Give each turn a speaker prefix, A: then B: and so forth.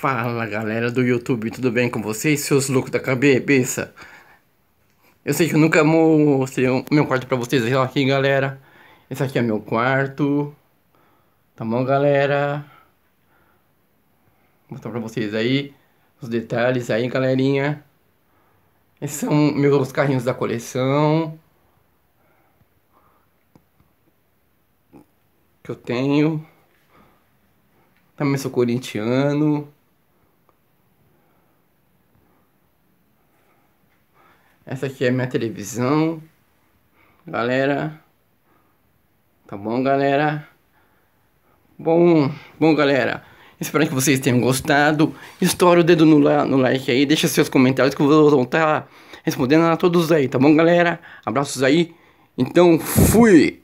A: Fala galera do YouTube, tudo bem com vocês, seus loucos da cabeça? Eu sei que eu nunca mostrei o meu quarto pra vocês, aqui galera Esse aqui é meu quarto Tá bom galera? Vou mostrar pra vocês aí os detalhes aí galerinha Esses são meus carrinhos da coleção Que eu tenho também sou corintiano. Essa aqui é minha televisão. Galera. Tá bom, galera? Bom, bom, galera. Espero que vocês tenham gostado. Estoura o dedo no, no like aí. Deixa seus comentários que eu vou voltar respondendo a todos aí, tá bom, galera? Abraços aí. Então, fui!